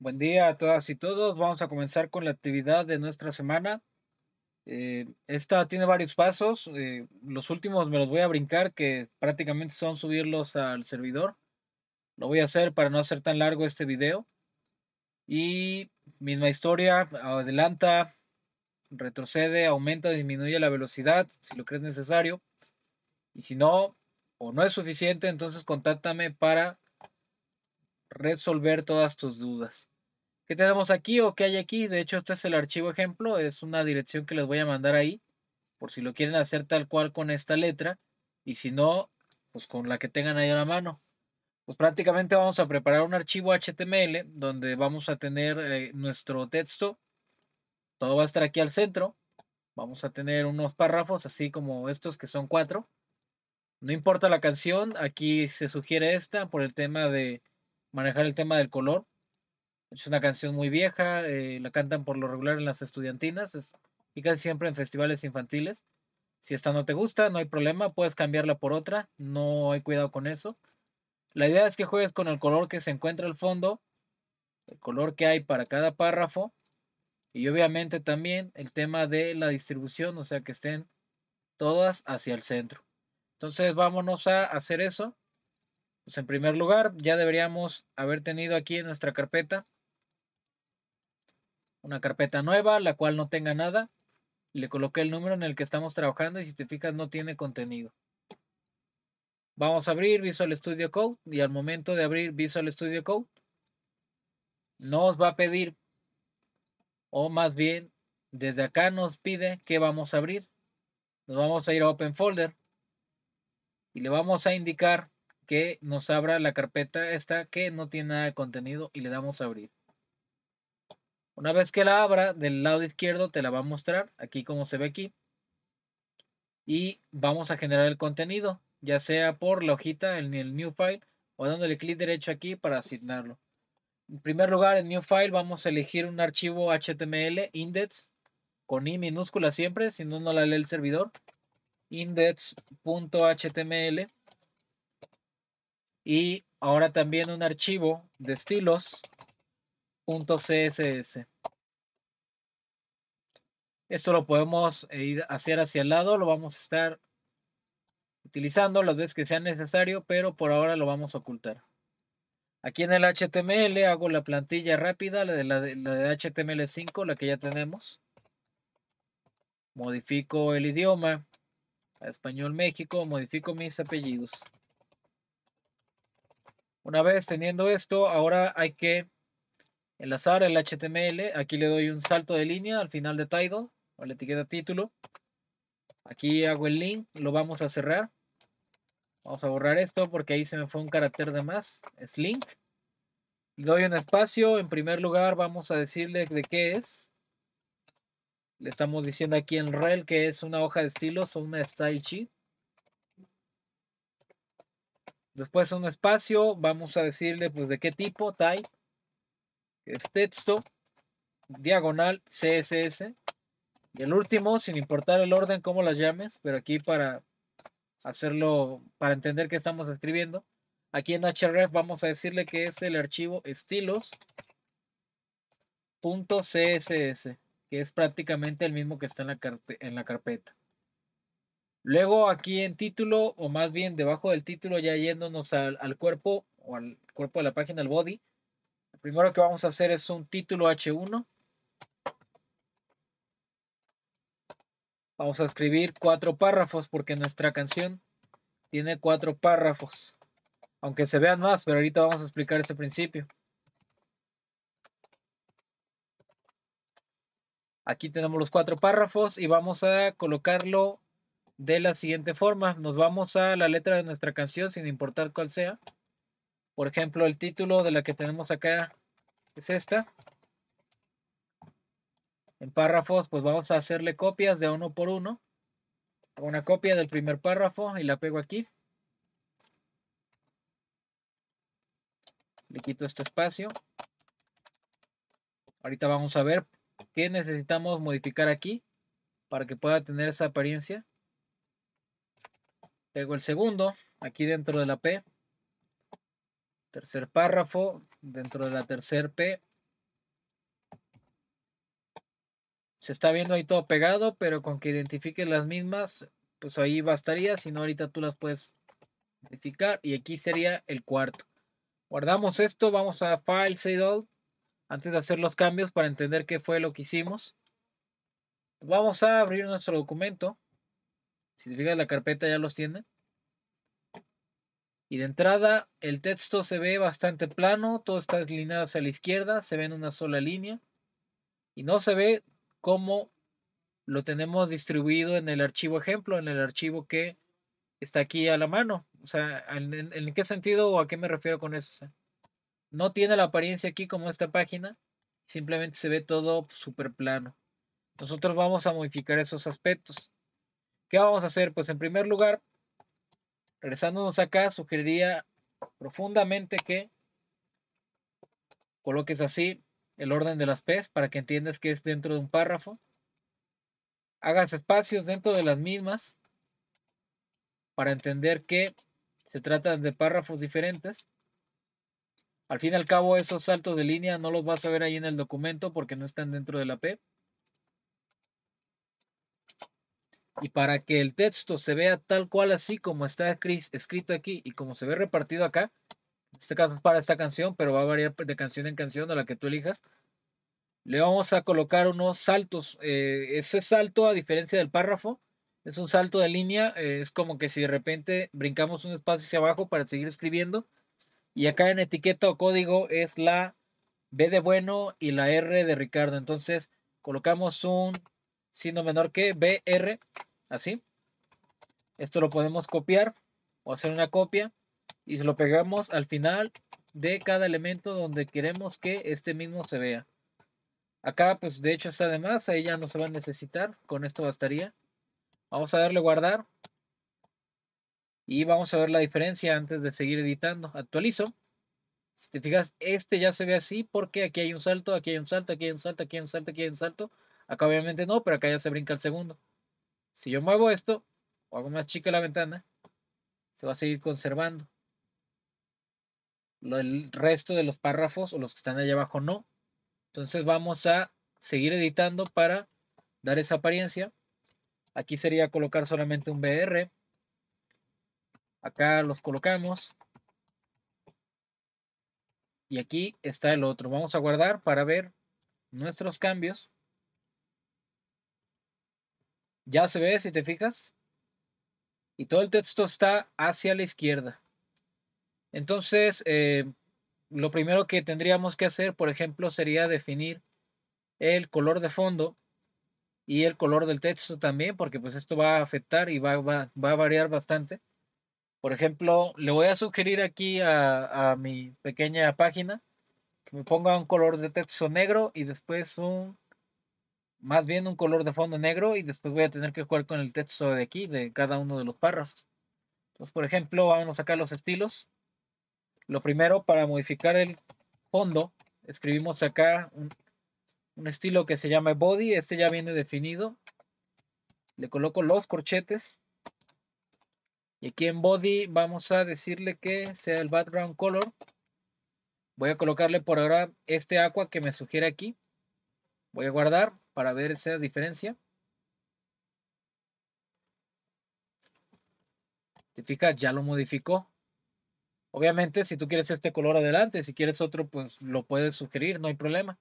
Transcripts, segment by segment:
Buen día a todas y todos. Vamos a comenzar con la actividad de nuestra semana. Eh, esta tiene varios pasos. Eh, los últimos me los voy a brincar, que prácticamente son subirlos al servidor. Lo voy a hacer para no hacer tan largo este video. Y misma historia, adelanta, retrocede, aumenta, disminuye la velocidad, si lo crees necesario. Y si no, o no es suficiente, entonces contáctame para resolver todas tus dudas. ¿Qué tenemos aquí o qué hay aquí? De hecho, este es el archivo ejemplo, es una dirección que les voy a mandar ahí, por si lo quieren hacer tal cual con esta letra, y si no, pues con la que tengan ahí a la mano. Pues prácticamente vamos a preparar un archivo HTML donde vamos a tener eh, nuestro texto, todo va a estar aquí al centro, vamos a tener unos párrafos así como estos que son cuatro. No importa la canción, aquí se sugiere esta por el tema de manejar el tema del color. Es una canción muy vieja, eh, la cantan por lo regular en las estudiantinas y casi siempre en festivales infantiles. Si esta no te gusta, no hay problema, puedes cambiarla por otra, no hay cuidado con eso. La idea es que juegues con el color que se encuentra al fondo, el color que hay para cada párrafo y obviamente también el tema de la distribución, o sea que estén todas hacia el centro. Entonces vámonos a hacer eso. Pues, en primer lugar, ya deberíamos haber tenido aquí en nuestra carpeta una carpeta nueva, la cual no tenga nada. Le coloqué el número en el que estamos trabajando y si te fijas no tiene contenido. Vamos a abrir Visual Studio Code y al momento de abrir Visual Studio Code nos va a pedir, o más bien, desde acá nos pide que vamos a abrir. Nos vamos a ir a Open Folder y le vamos a indicar que nos abra la carpeta esta que no tiene nada de contenido y le damos a abrir. Una vez que la abra, del lado izquierdo te la va a mostrar, aquí como se ve aquí. Y vamos a generar el contenido, ya sea por la hojita en el New File o dándole clic derecho aquí para asignarlo. En primer lugar, en New File vamos a elegir un archivo HTML index con i minúscula siempre, si no, no la lee el servidor. index.html y ahora también un archivo de estilos .css. Esto lo podemos eh, ir hacer hacia el lado, lo vamos a estar utilizando las veces que sea necesario, pero por ahora lo vamos a ocultar. Aquí en el HTML hago la plantilla rápida, la de, la de, HTML5, la que ya tenemos. Modifico el idioma a español México, modifico mis apellidos. Una vez teniendo esto, ahora hay que enlazar el HTML. Aquí le doy un salto de línea al final de title o la etiqueta título. Aquí hago el link, lo vamos a cerrar. Vamos a borrar esto porque ahí se me fue un carácter de más. Es link. Le doy un espacio. En primer lugar vamos a decirle de qué es. Le estamos diciendo aquí en rel que es una hoja de estilos o una style sheet. Después un espacio, vamos a decirle pues de qué tipo, type, es texto, diagonal, CSS. Y el último, sin importar el orden, como las llames, pero aquí para hacerlo, para entender qué estamos escribiendo. Aquí en href vamos a decirle que es el archivo estilos.css, que es prácticamente el mismo que está en la, en la carpeta. Luego aquí en título, o más bien debajo del título, ya yéndonos al, cuerpo o al cuerpo de la página, al body. Lo primero que vamos a hacer es un título H1. Vamos a escribir cuatro párrafos porque nuestra canción tiene cuatro párrafos. Aunque se vean más, pero ahorita vamos a explicar este principio. Aquí tenemos los cuatro párrafos y vamos a colocarlo de la siguiente forma. Nos vamos a la letra de nuestra canción sin importar cuál sea. Por ejemplo, el título de la que tenemos acá es esta. En párrafos, pues vamos a hacerle copias de uno por uno. Una copia del primer párrafo y la pego aquí. Le quito este espacio. Ahorita vamos a ver qué necesitamos modificar aquí para que pueda tener esa apariencia. Pego el segundo, aquí dentro de la P. Tercer párrafo, dentro de la tercer P. Se está viendo ahí todo pegado, pero con que identifiques las mismas, pues ahí bastaría. Si no, ahorita tú las puedes identificar. Y aquí sería el cuarto. Guardamos esto, vamos a File, Save All. Antes de hacer los cambios para entender qué fue lo que hicimos. Vamos a abrir nuestro documento. Si te fijas, la carpeta ya los tiene. Y de entrada, el texto se ve bastante plano, todo está alineado hacia la izquierda, se ve en una sola línea. Y no se ve cómo lo tenemos distribuido en el archivo ejemplo, en el archivo que está aquí a la mano. O sea, ¿en, qué sentido o a qué me refiero con eso? no tiene la apariencia aquí como esta página, simplemente se ve todo súper plano. Nosotros vamos a modificar esos aspectos. ¿Qué vamos a hacer? Pues en primer lugar, regresándonos acá, sugeriría profundamente que coloques así el orden de las P's para que entiendas que es dentro de un párrafo. Hagas espacios dentro de las mismas para entender que se tratan de párrafos diferentes. Al fin y al cabo, esos saltos de línea no los vas a ver ahí en el documento porque no están dentro de la P. Y para que el texto se vea tal cual así como está escrito aquí y como se ve repartido acá, en este caso es para esta canción, pero va a variar de canción en canción de la que tú elijas, le vamos a colocar unos saltos. Eh, ese salto, a diferencia del párrafo, es un salto de línea, eh, es como que si de repente brincamos un espacio hacia abajo para seguir escribiendo. Y acá en etiqueta o código es la B de bueno y la R de Ricardo. Entonces colocamos un signo menor que BR Así. Esto lo podemos copiar o hacer una copia y se lo pegamos al final de cada elemento donde queremos que este mismo se vea. Acá pues de hecho está de más, ahí ya no se va a necesitar, con esto bastaría. Vamos a darle guardar y vamos a ver la diferencia antes de seguir editando. Actualizo. Si te fijas, este ya se ve así porque aquí hay un salto, aquí hay un salto, aquí hay un salto, aquí hay un salto, aquí hay un salto. Acá obviamente no, pero acá ya se brinca el segundo. Si yo muevo esto o hago más chica la ventana, se va a seguir conservando. El resto de los párrafos o los que están allá abajo no. Entonces vamos a seguir editando para dar esa apariencia. Aquí sería colocar solamente un BR. Acá los colocamos. Y aquí está el otro. Vamos a guardar para ver nuestros cambios. Ya se ve, si te fijas. Y todo el texto está hacia la izquierda. Entonces, eh, lo primero que tendríamos que hacer, por ejemplo, sería definir el color de fondo y el color del texto también, porque pues esto va a afectar y va, a variar bastante. Por ejemplo, le voy a sugerir aquí a mi pequeña página que me ponga un color de texto negro y después un más bien un color de fondo negro y después voy a tener que jugar con el texto de aquí, de cada uno de los párrafos. Entonces, por ejemplo, vamos acá sacar los estilos. Lo primero, para modificar el fondo, escribimos acá un, un estilo que se llama body, este ya viene definido. Le coloco los corchetes. Y aquí en body vamos a decirle que sea el background color. Voy a colocarle por ahora este agua que me sugiere aquí. Voy a guardar para ver esa diferencia. ¿Te Ya lo modificó. Obviamente, si tú quieres este color adelante, si quieres otro, pues lo puedes sugerir, no hay problema.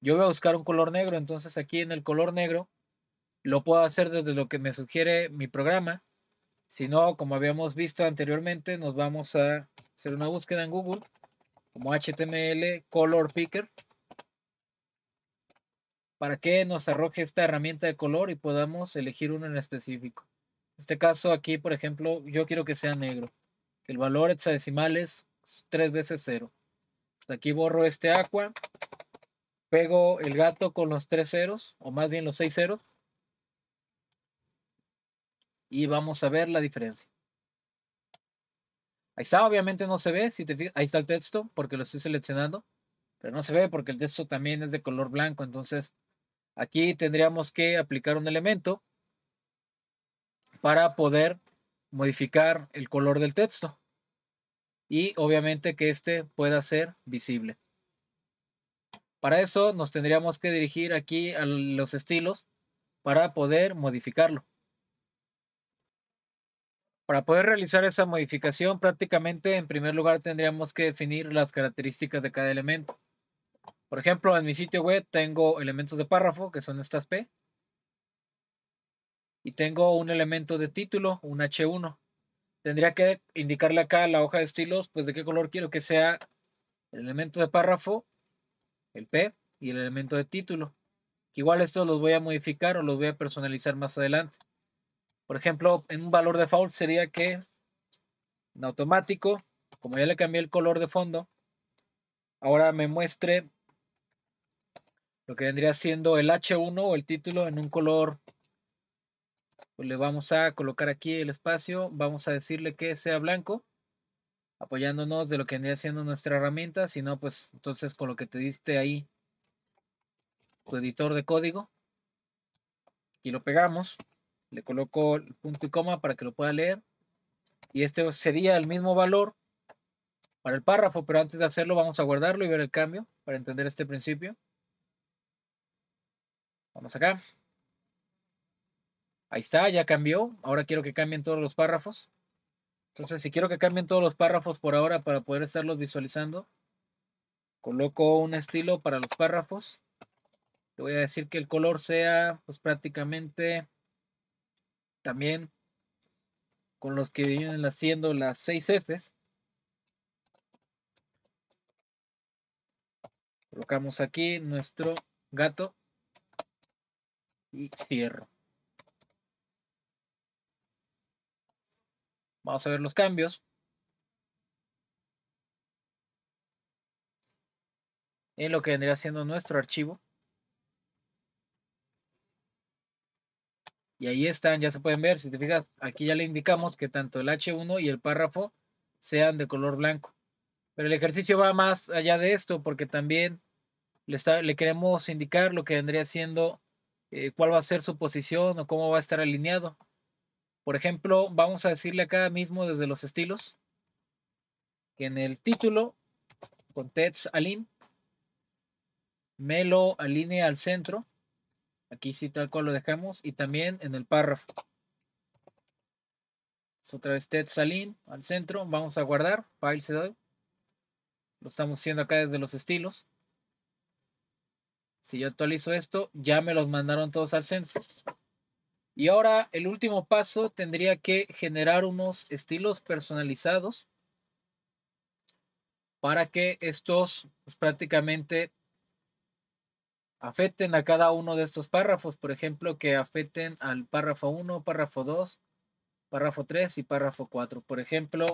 Yo voy a buscar un color negro, entonces aquí en el color negro lo puedo hacer desde lo que me sugiere mi programa. Si no, como habíamos visto anteriormente, nos vamos a hacer una búsqueda en Google como HTML Color Picker para que nos arroje esta herramienta de color y podamos elegir uno en específico. En este caso aquí, por ejemplo, yo quiero que sea negro, el valor hexadecimal es 3 veces 0. Hasta pues, aquí borro este agua, pego el gato con los tres ceros, o más bien los 6 ceros, y vamos a ver la diferencia. Ahí está, obviamente no se ve, si te ahí está el texto porque lo estoy seleccionando, pero no se ve porque el texto también es de color blanco, entonces Aquí tendríamos que aplicar un elemento para poder modificar el color del texto y obviamente que este pueda ser visible. Para eso nos tendríamos que dirigir aquí a los estilos para poder modificarlo. Para poder realizar esa modificación prácticamente en primer lugar tendríamos que definir las características de cada elemento. Por ejemplo, en mi sitio web tengo elementos de párrafo, que son estas P. Y tengo un elemento de título, un H1. Tendría que indicarle acá a la hoja de estilos, pues de qué color quiero que sea el elemento de párrafo, el P, y el elemento de título. igual estos los voy a modificar o los voy a personalizar más adelante. Por ejemplo, en un valor default sería que en automático, como ya le cambié el color de fondo, ahora me muestre lo que vendría siendo el H1 o el título en un color. Pues, le vamos a colocar aquí el espacio, vamos a decirle que sea blanco, apoyándonos de lo que vendría siendo nuestra herramienta, si no, pues entonces con lo que te diste ahí, tu editor de código, y lo pegamos, le coloco el punto y coma para que lo pueda leer, y este sería el mismo valor para el párrafo, pero antes de hacerlo vamos a guardarlo y ver el cambio para entender este principio. Vamos acá. Ahí está, ya cambió. Ahora quiero que cambien todos los párrafos. Entonces, si quiero que cambien todos los párrafos por ahora para poder estarlos visualizando, coloco un estilo para los párrafos. Le voy a decir que el color sea, pues prácticamente también con los que vienen haciendo las seis Fs. Colocamos aquí nuestro gato y cierro. Vamos a ver los cambios. En lo que vendría siendo nuestro archivo. Y ahí están, ya se pueden ver. Si te fijas, aquí ya le indicamos que tanto el H1 y el párrafo sean de color blanco. Pero el ejercicio va más allá de esto porque también le, le queremos indicar lo que vendría siendo eh, cuál va a ser su posición o cómo va a estar alineado. Por ejemplo, vamos a decirle acá mismo desde los estilos que en el título con text align me lo alinea al centro. Aquí sí tal cual lo dejamos y también en el párrafo. Es otra vez text align al centro, vamos a guardar, file Lo estamos haciendo acá desde los estilos. Si yo actualizo esto, ya me los mandaron todos al centro. Y ahora el último paso tendría que generar unos estilos personalizados para que estos pues, prácticamente afecten a cada uno de estos párrafos. Por ejemplo, que afecten al párrafo 1, párrafo 2, párrafo 3 y párrafo 4. Por ejemplo,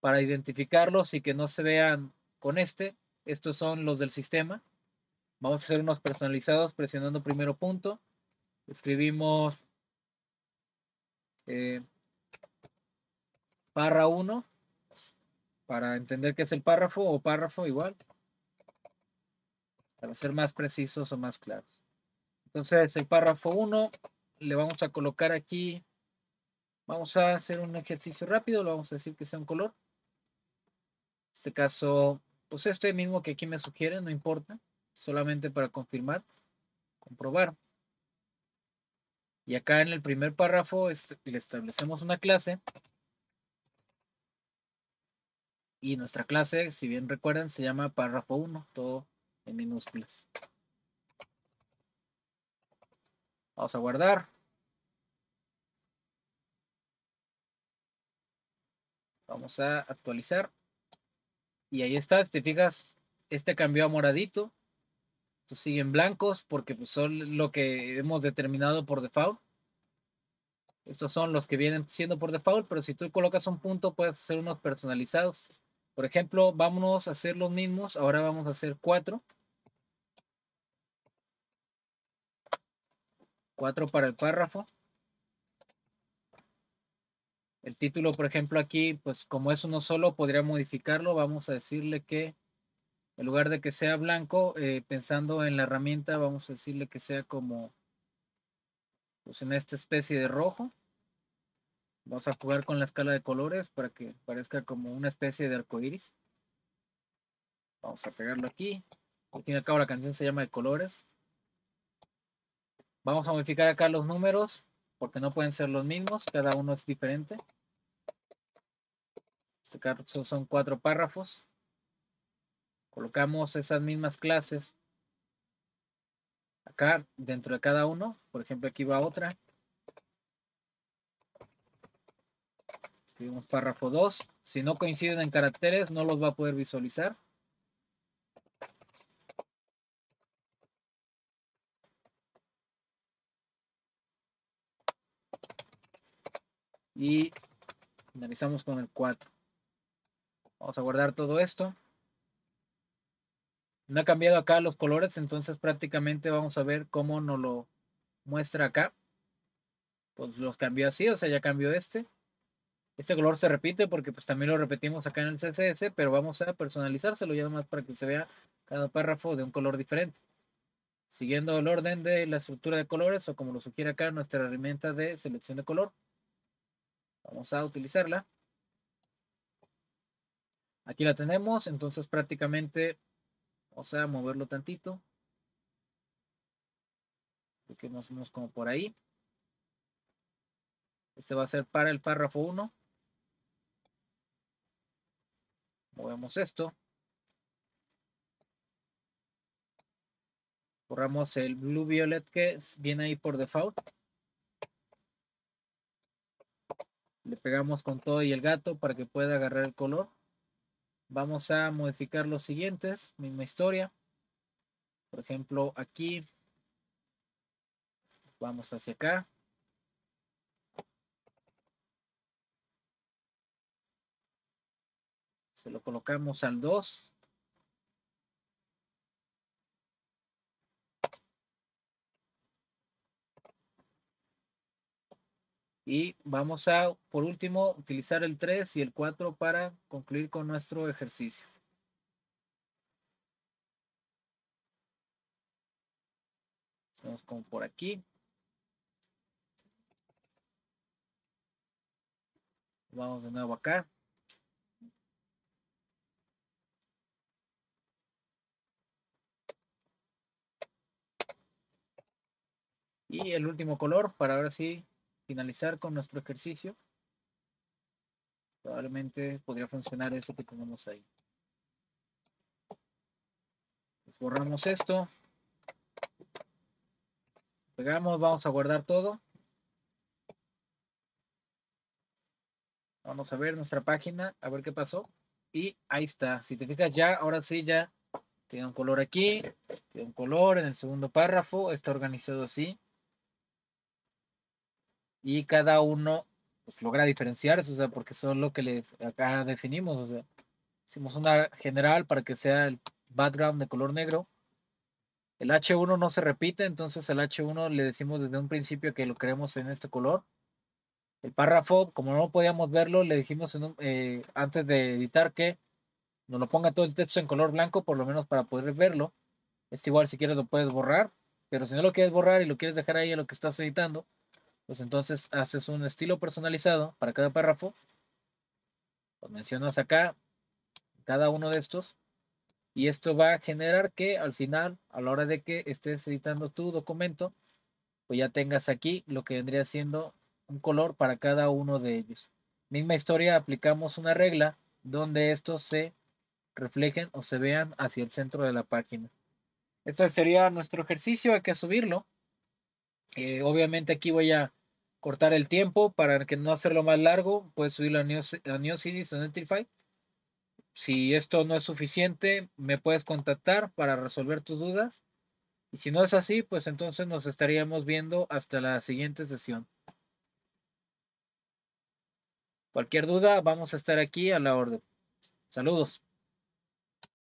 para identificarlos y que no se vean con este, estos son los del sistema. Vamos a hacer unos personalizados presionando primero punto. Escribimos eh, 1 para entender qué es el párrafo o párrafo igual. Para ser más precisos o más claros. Entonces el párrafo 1 le vamos a colocar aquí. Vamos a hacer un ejercicio rápido. Lo vamos a decir que sea un color. En este caso, pues este mismo que aquí me sugiere, no importa solamente para confirmar, comprobar. Y acá en el primer párrafo este, le establecemos una clase. Y nuestra clase, si bien recuerdan, se llama párrafo 1, todo en minúsculas. Vamos a guardar. Vamos a actualizar. Y ahí está, si te fijas, este cambió a moradito siguen blancos porque pues, son lo que hemos determinado por default. Estos son los que vienen siendo por default, pero si tú colocas un punto puedes hacer unos personalizados. Por ejemplo, vámonos a hacer los mismos. Ahora vamos a hacer cuatro. Cuatro para el párrafo. El título, por ejemplo, aquí, pues como es uno solo, podría modificarlo. Vamos a decirle que en lugar de que sea blanco, eh, pensando en la herramienta, vamos a decirle que sea como, pues en esta especie de rojo. Vamos a jugar con la escala de colores para que parezca como una especie de arco iris. Vamos a pegarlo aquí. Al fin y al cabo la canción se llama de colores. Vamos a modificar acá los números porque no pueden ser los mismos, cada uno es diferente. este caso son cuatro párrafos colocamos esas mismas clases acá dentro de cada uno. Por ejemplo, aquí va otra. Escribimos párrafo 2. Si no coinciden en caracteres, no los va a poder visualizar. Y finalizamos con el 4. Vamos a guardar todo esto. No ha cambiado acá los colores, entonces prácticamente vamos a ver cómo nos lo muestra acá. Pues los cambió así, o sea, ya cambió este. Este color se repite porque pues también lo repetimos acá en el CSS, pero vamos a personalizárselo ya nomás para que se vea cada párrafo de un color diferente. Siguiendo el orden de la estructura de colores o como lo sugiere acá nuestra herramienta de selección de color. Vamos a utilizarla. Aquí la tenemos, entonces prácticamente o sea, moverlo tantito. porque que nos como por ahí. Este va a ser para el párrafo 1. Movemos esto. Borramos el blue violet que viene ahí por default. Le pegamos con todo y el gato para que pueda agarrar el color. Vamos a modificar los siguientes, misma historia. Por ejemplo, aquí vamos hacia acá. Se lo colocamos al 2. Y vamos a, por último, utilizar el 3 y el 4 para concluir con nuestro ejercicio. Vamos como por aquí. Vamos de nuevo acá. Y el último color para ver si finalizar con nuestro ejercicio, probablemente podría funcionar ese que tenemos ahí. borramos esto. Pegamos, vamos a guardar todo. Vamos a ver nuestra página, a ver qué pasó. Y ahí está. Si te fijas ya, ahora sí ya tiene un color aquí, tiene un color en el segundo párrafo, está organizado así y cada uno pues, logra diferenciarse, o sea, porque eso es lo que le, acá definimos, o sea, hicimos una general para que sea el background de color negro. El H1 no se repite, entonces el H1 le decimos desde un principio que lo queremos en este color. El párrafo, como no podíamos verlo, le dijimos eh, antes de editar que nos lo ponga todo el texto en color blanco, por lo menos para poder verlo. Este igual si quieres lo puedes borrar, pero si no lo quieres borrar y lo quieres dejar ahí en lo que estás editando, pues entonces haces un estilo personalizado para cada párrafo. pues mencionas acá, cada uno de estos. Y esto va a generar que al final, a la hora de que estés editando tu documento, pues ya tengas aquí lo que vendría siendo un color para cada uno de ellos. Misma historia, aplicamos una regla donde estos se reflejen o se vean hacia el centro de la página. Este sería nuestro ejercicio, hay que subirlo. Eh, obviamente aquí voy a cortar el tiempo para que no hacerlo más largo, puedes subirlo a New, o Netlify. Si esto no es suficiente, me puedes contactar para resolver tus dudas. Y si no es así, pues entonces nos estaríamos viendo hasta la siguiente sesión. Cualquier duda, vamos a estar aquí a la orden. Saludos.